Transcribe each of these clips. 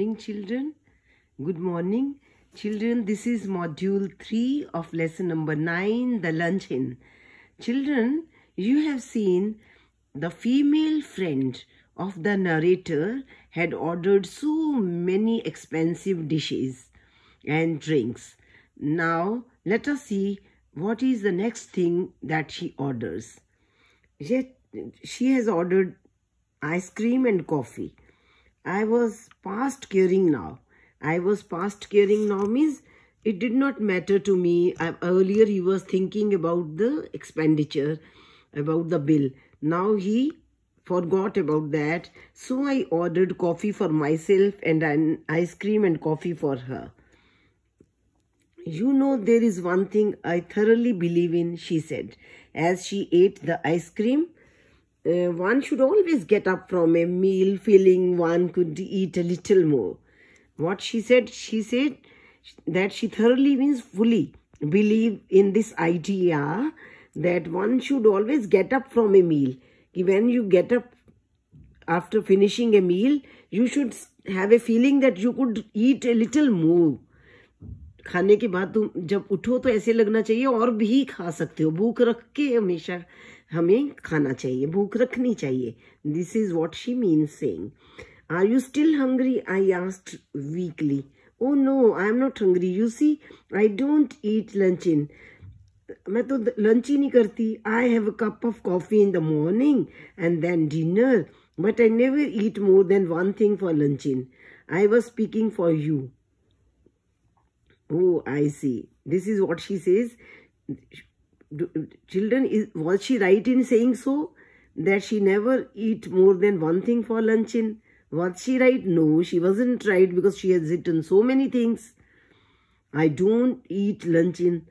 morning, children. Good morning. Children, this is module 3 of lesson number 9, the luncheon. Children, you have seen the female friend of the narrator had ordered so many expensive dishes and drinks. Now, let us see what is the next thing that she orders. Yet, she has ordered ice cream and coffee. I was past caring now. I was past caring now means it did not matter to me. I, earlier he was thinking about the expenditure, about the bill. Now he forgot about that. So I ordered coffee for myself and an ice cream and coffee for her. You know there is one thing I thoroughly believe in, she said, as she ate the ice cream uh, one should always get up from a meal feeling one could eat a little more. What she said, she said that she thoroughly means fully believe in this idea that one should always get up from a meal. When you get up after finishing a meal, you should have a feeling that you could eat a little more. खाने के बाद तुम जब उठो तो ऐसे लगना चाहिए और भी खा सकते हो भूख रख के हमेशा हमें खाना चाहिए भूख रखनी चाहिए this is what she mean सेंग are you still hungry I asked weakly oh no I am not hungry you see I don't eat lunch in मैं तो लंच ही नहीं करती I have a cup of coffee in the morning and then dinner but I never eat more than one thing for lunch in I was speaking for you Oh, I see. This is what she says. Children, is, was she right in saying so? That she never eat more than one thing for luncheon? Was she right? No, she wasn't right because she has eaten so many things. I don't eat luncheon. in.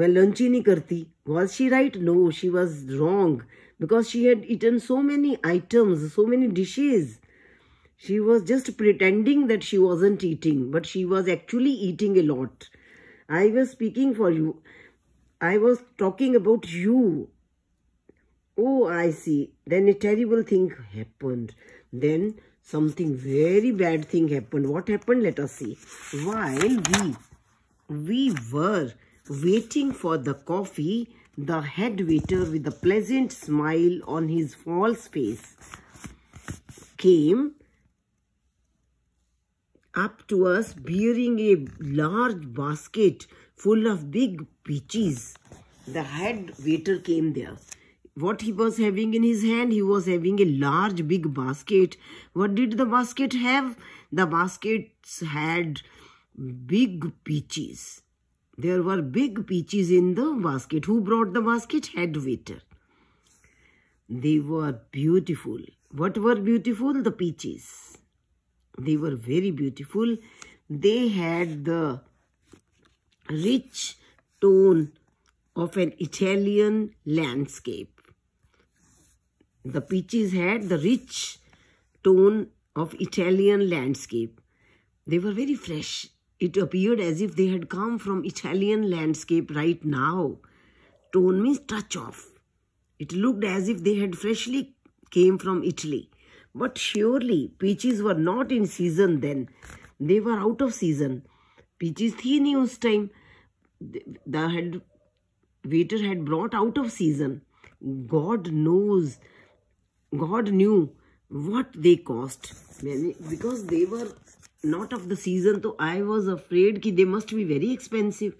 Lunch ही नहीं करती Was she right? No, she was wrong because she had eaten so many items, so many dishes. She was just pretending that she wasn't eating, but she was actually eating a lot. I was speaking for you. I was talking about you. Oh, I see. Then a terrible thing happened. Then something very bad thing happened. What happened? Let us see. While we, we were waiting for the coffee, the head waiter with a pleasant smile on his false face came up to us bearing a large basket full of big peaches. The head waiter came there. What he was having in his hand, he was having a large big basket. What did the basket have? The baskets had big peaches. There were big peaches in the basket. Who brought the basket? Head waiter. They were beautiful. What were beautiful? The peaches. They were very beautiful. They had the rich tone of an Italian landscape. The peaches had the rich tone of Italian landscape. They were very fresh. It appeared as if they had come from Italian landscape right now. Tone means touch off. It looked as if they had freshly came from Italy. But surely peaches were not in season then. They were out of season. Peaches thi nahi us time. The had, waiter had brought out of season. God knows. God knew what they cost. Because they were not of the season, so I was afraid that they must be very expensive.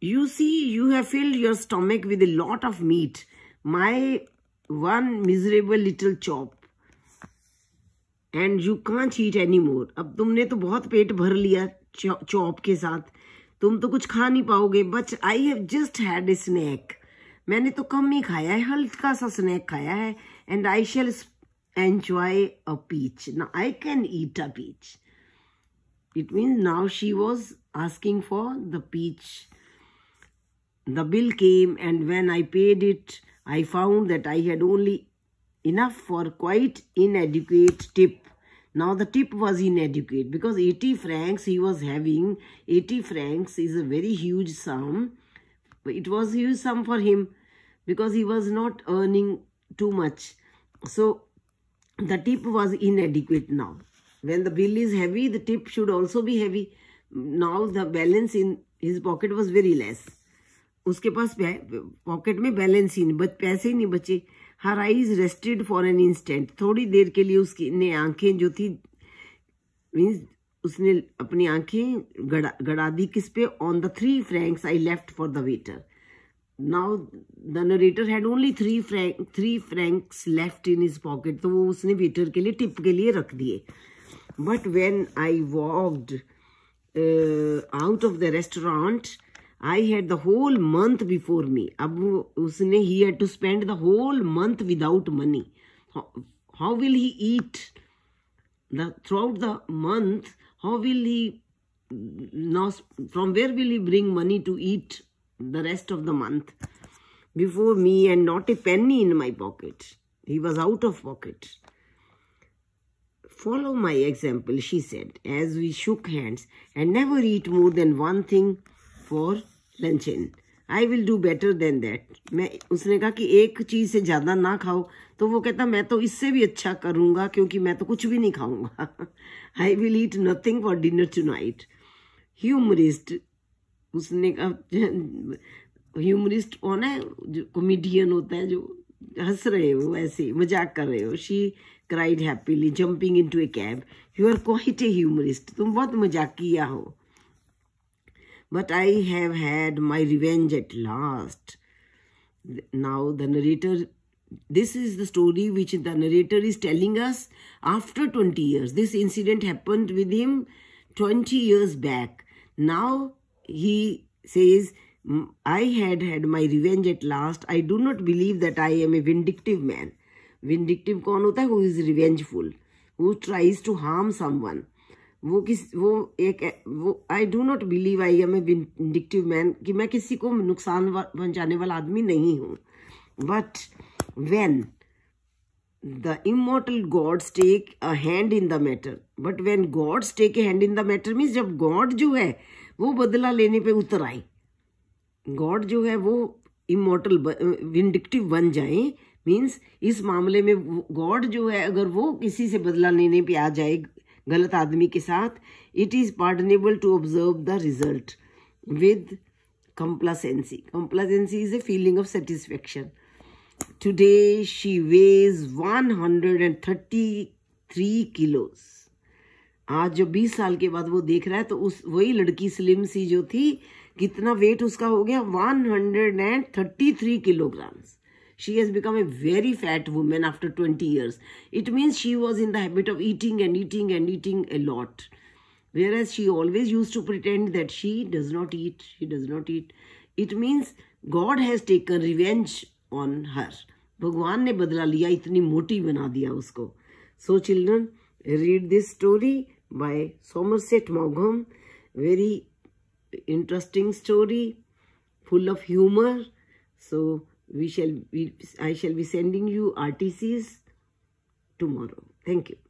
You see, you have filled your stomach with a lot of meat. My one miserable little chop. And you can't eat any more अब तुमने तो बहुत पेट भर लिया chop के साथ तुम तो कुछ खा नहीं पाओगे but I have just had a snack मैंने तो कम ही खाया है हल्का सा स्नैक खाया है and I shall enjoy a peach ना I can eat a peach it means now she was asking for the peach the bill came and when I paid it I found that I had only enough for quite inadequate tip. Now the tip was inadequate because 80 francs he was having. 80 francs is a very huge sum. It was huge sum for him because he was not earning too much. So the tip was inadequate now. When the bill is heavy, the tip should also be heavy. Now the balance in his pocket was very less. उसके पास pocket में balance ही नहीं बच पैसे ही नहीं बचे her eyes rested for an instant थोड़ी देर के लिए उसकी ने आंखें जो थी मीन्स उसने अपनी आंखें गड़ा गड़ा दी किस पे on the three francs I left for the waiter now the narrator had only three franc three francs left in his pocket तो वो उसने वेटर के लिए टिप के लिए रख दिए but when I walked out of the restaurant I had the whole month before me. अब उसने he had to spend the whole month without money. How, how will he eat? The, throughout the month, how will he, now, from where will he bring money to eat the rest of the month? Before me and not a penny in my pocket. He was out of pocket. Follow my example, she said, as we shook hands, and never eat more than one thing for luncheon I will do better than that मैं उसने कहा कि एक चीज़ से ज़्यादा ना खाओ तो वो कहता मैं तो इससे भी अच्छा करूँगा क्योंकि मैं तो कुछ भी नहीं खाऊँगा I will eat nothing for dinner tonight humorist उसने कहा ह्यूमरिस्ट कौन है जो कॉमेडियन होता है जो हंस रहे हो ऐसे मजाक कर रहे हो she cried happily jumping into a cab you are quite a humorist तुम बहुत मजाकिया हो But I have had my revenge at last. Now the narrator, this is the story which the narrator is telling us after 20 years. This incident happened with him 20 years back. Now he says, I had had my revenge at last. I do not believe that I am a vindictive man. Vindictive कौन Who is revengeful. Who tries to harm someone. वो किस वो एक वो I do not believe I am a vindictive man कि मैं किसी को नुकसान पहुंचाने वाला आदमी नहीं हूँ but when the immortal gods take a hand in the matter but when gods take a hand in the matter means जब गॉड जो है वो बदला लेने पे उतर आए गॉड जो है वो इमोटल विंडिक्टिव बन जाए मीन्स इस मामले में गॉड जो है अगर वो किसी से बदला लेने पे आ जाए गलत आदमी के साथ it is pardonable to observe the result with complacency complacency is a feeling of satisfaction today she weighs one hundred and thirty three kilos आज जो बीस साल के बाद वो देख रहा है तो उस वही लड़की स्लिम सी जो थी कितना वेट उसका हो गया one hundred and thirty three kilograms She has become a very fat woman after 20 years. It means she was in the habit of eating and eating and eating a lot. Whereas she always used to pretend that she does not eat, she does not eat. It means God has taken revenge on her. Bhagwan ne badla liya, itni moti बना दिया उसको so children read this story by Somerset मॉगम very interesting full of humor. So we shall we, I shall be sending you RTCs tomorrow. Thank you.